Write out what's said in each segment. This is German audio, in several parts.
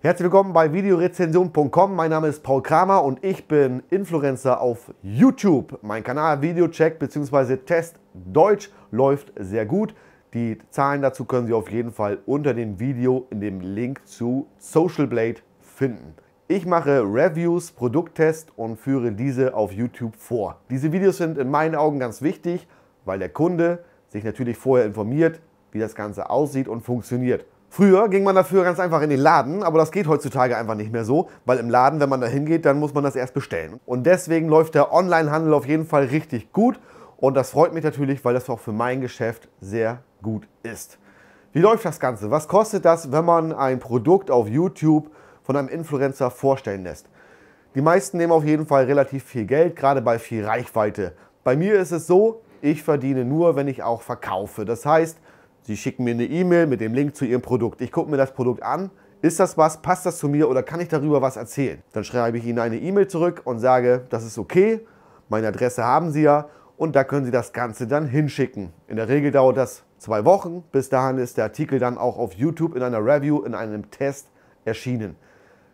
Herzlich willkommen bei videorezension.com. Mein Name ist Paul Kramer und ich bin Influencer auf YouTube. Mein Kanal Videocheck bzw. Test Deutsch läuft sehr gut. Die Zahlen dazu können Sie auf jeden Fall unter dem Video in dem Link zu Social Blade finden. Ich mache Reviews, Produkttests und führe diese auf YouTube vor. Diese Videos sind in meinen Augen ganz wichtig, weil der Kunde sich natürlich vorher informiert, wie das Ganze aussieht und funktioniert. Früher ging man dafür ganz einfach in den Laden, aber das geht heutzutage einfach nicht mehr so, weil im Laden, wenn man da hingeht, dann muss man das erst bestellen. Und deswegen läuft der Online-Handel auf jeden Fall richtig gut und das freut mich natürlich, weil das auch für mein Geschäft sehr gut ist. Wie läuft das Ganze? Was kostet das, wenn man ein Produkt auf YouTube von einem Influencer vorstellen lässt? Die meisten nehmen auf jeden Fall relativ viel Geld, gerade bei viel Reichweite. Bei mir ist es so, ich verdiene nur, wenn ich auch verkaufe. Das heißt, Sie schicken mir eine E-Mail mit dem Link zu Ihrem Produkt. Ich gucke mir das Produkt an. Ist das was? Passt das zu mir oder kann ich darüber was erzählen? Dann schreibe ich Ihnen eine E-Mail zurück und sage, das ist okay. Meine Adresse haben Sie ja und da können Sie das Ganze dann hinschicken. In der Regel dauert das zwei Wochen. Bis dahin ist der Artikel dann auch auf YouTube in einer Review, in einem Test erschienen.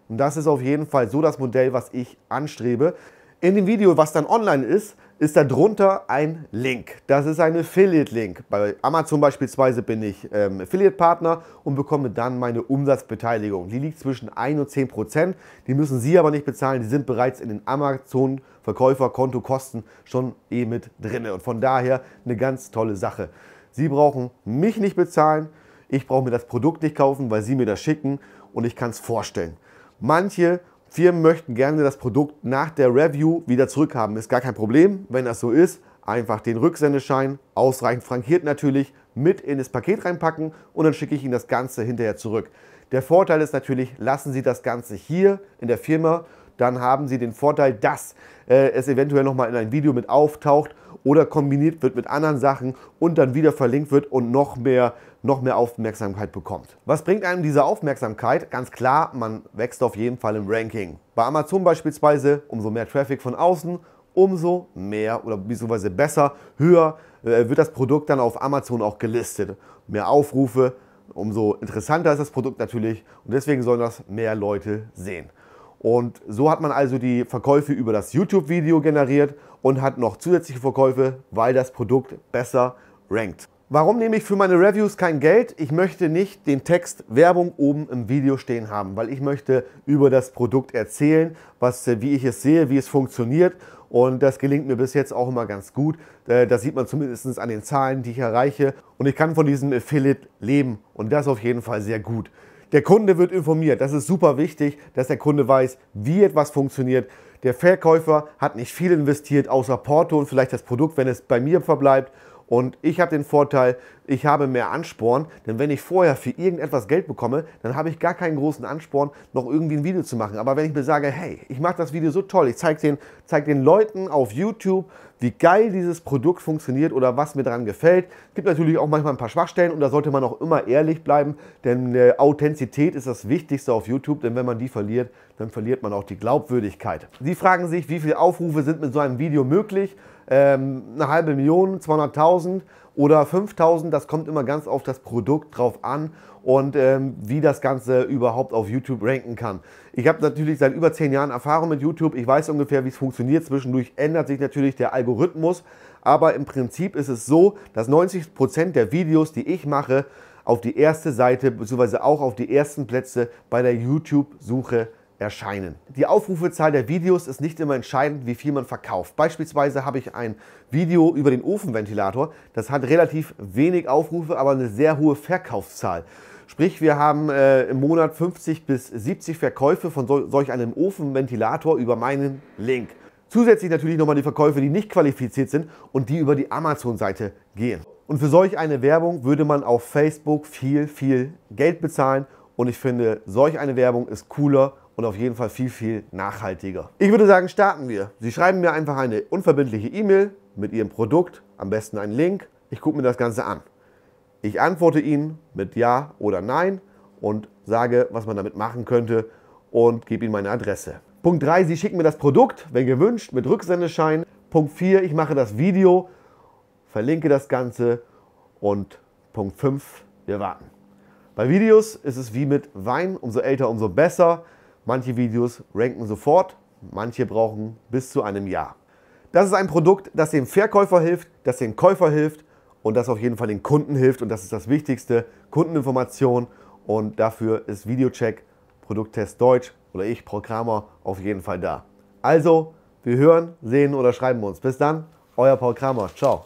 Und das ist auf jeden Fall so das Modell, was ich anstrebe. In dem Video, was dann online ist, ist darunter ein Link. Das ist ein Affiliate-Link. Bei Amazon beispielsweise bin ich ähm, Affiliate-Partner und bekomme dann meine Umsatzbeteiligung. Die liegt zwischen 1 und 10 Prozent. Die müssen Sie aber nicht bezahlen. Die sind bereits in den Amazon kosten schon eh mit drin. Und von daher eine ganz tolle Sache. Sie brauchen mich nicht bezahlen. Ich brauche mir das Produkt nicht kaufen, weil Sie mir das schicken und ich kann es vorstellen. Manche Firmen möchten gerne das Produkt nach der Review wieder zurückhaben. Ist gar kein Problem, wenn das so ist. Einfach den Rücksendeschein, ausreichend frankiert natürlich, mit in das Paket reinpacken und dann schicke ich Ihnen das Ganze hinterher zurück. Der Vorteil ist natürlich, lassen Sie das Ganze hier in der Firma dann haben Sie den Vorteil, dass äh, es eventuell nochmal in ein Video mit auftaucht oder kombiniert wird mit anderen Sachen und dann wieder verlinkt wird und noch mehr, noch mehr Aufmerksamkeit bekommt. Was bringt einem diese Aufmerksamkeit? Ganz klar, man wächst auf jeden Fall im Ranking. Bei Amazon beispielsweise, umso mehr Traffic von außen, umso mehr oder beziehungsweise besser, höher äh, wird das Produkt dann auf Amazon auch gelistet. Mehr Aufrufe, umso interessanter ist das Produkt natürlich und deswegen sollen das mehr Leute sehen. Und so hat man also die Verkäufe über das YouTube-Video generiert und hat noch zusätzliche Verkäufe, weil das Produkt besser rankt. Warum nehme ich für meine Reviews kein Geld? Ich möchte nicht den Text Werbung oben im Video stehen haben, weil ich möchte über das Produkt erzählen, was, äh, wie ich es sehe, wie es funktioniert. Und das gelingt mir bis jetzt auch immer ganz gut. Äh, das sieht man zumindest an den Zahlen, die ich erreiche. Und ich kann von diesem Affiliate leben. Und das auf jeden Fall sehr gut. Der Kunde wird informiert. Das ist super wichtig, dass der Kunde weiß, wie etwas funktioniert. Der Verkäufer hat nicht viel investiert, außer Porto und vielleicht das Produkt, wenn es bei mir verbleibt. Und ich habe den Vorteil, ich habe mehr Ansporn, denn wenn ich vorher für irgendetwas Geld bekomme, dann habe ich gar keinen großen Ansporn, noch irgendwie ein Video zu machen. Aber wenn ich mir sage, hey, ich mache das Video so toll, ich zeige den, zeig den Leuten auf YouTube, wie geil dieses Produkt funktioniert oder was mir daran gefällt. Es gibt natürlich auch manchmal ein paar Schwachstellen und da sollte man auch immer ehrlich bleiben, denn äh, Authentizität ist das Wichtigste auf YouTube, denn wenn man die verliert, dann verliert man auch die Glaubwürdigkeit. Sie fragen sich, wie viele Aufrufe sind mit so einem Video möglich? Ähm, eine halbe Million, 200.000? oder 5000. Das kommt immer ganz auf das Produkt drauf an und ähm, wie das Ganze überhaupt auf YouTube ranken kann. Ich habe natürlich seit über 10 Jahren Erfahrung mit YouTube. Ich weiß ungefähr, wie es funktioniert. Zwischendurch ändert sich natürlich der Algorithmus. Aber im Prinzip ist es so, dass 90% Prozent der Videos, die ich mache, auf die erste Seite bzw. auch auf die ersten Plätze bei der YouTube-Suche erscheinen. Die Aufrufezahl der Videos ist nicht immer entscheidend, wie viel man verkauft. Beispielsweise habe ich ein Video über den Ofenventilator, das hat relativ wenig Aufrufe, aber eine sehr hohe Verkaufszahl. Sprich, wir haben äh, im Monat 50 bis 70 Verkäufe von so, solch einem Ofenventilator über meinen Link. Zusätzlich natürlich nochmal die Verkäufe, die nicht qualifiziert sind und die über die Amazon-Seite gehen. Und für solch eine Werbung würde man auf Facebook viel, viel Geld bezahlen. Und ich finde, solch eine Werbung ist cooler und auf jeden Fall viel, viel nachhaltiger. Ich würde sagen, starten wir. Sie schreiben mir einfach eine unverbindliche E-Mail mit Ihrem Produkt, am besten einen Link. Ich gucke mir das Ganze an. Ich antworte Ihnen mit Ja oder Nein und sage, was man damit machen könnte und gebe Ihnen meine Adresse. Punkt 3, Sie schicken mir das Produkt, wenn gewünscht, mit Rücksendeschein. Punkt 4, ich mache das Video, verlinke das Ganze. Und Punkt 5, wir warten. Bei Videos ist es wie mit Wein, umso älter, umso besser. Manche Videos ranken sofort, manche brauchen bis zu einem Jahr. Das ist ein Produkt, das dem Verkäufer hilft, das dem Käufer hilft und das auf jeden Fall den Kunden hilft und das ist das Wichtigste, Kundeninformation und dafür ist Videocheck, Produkttest Deutsch oder ich, Programmer, auf jeden Fall da. Also, wir hören, sehen oder schreiben uns. Bis dann, euer Paul Kramer. Ciao.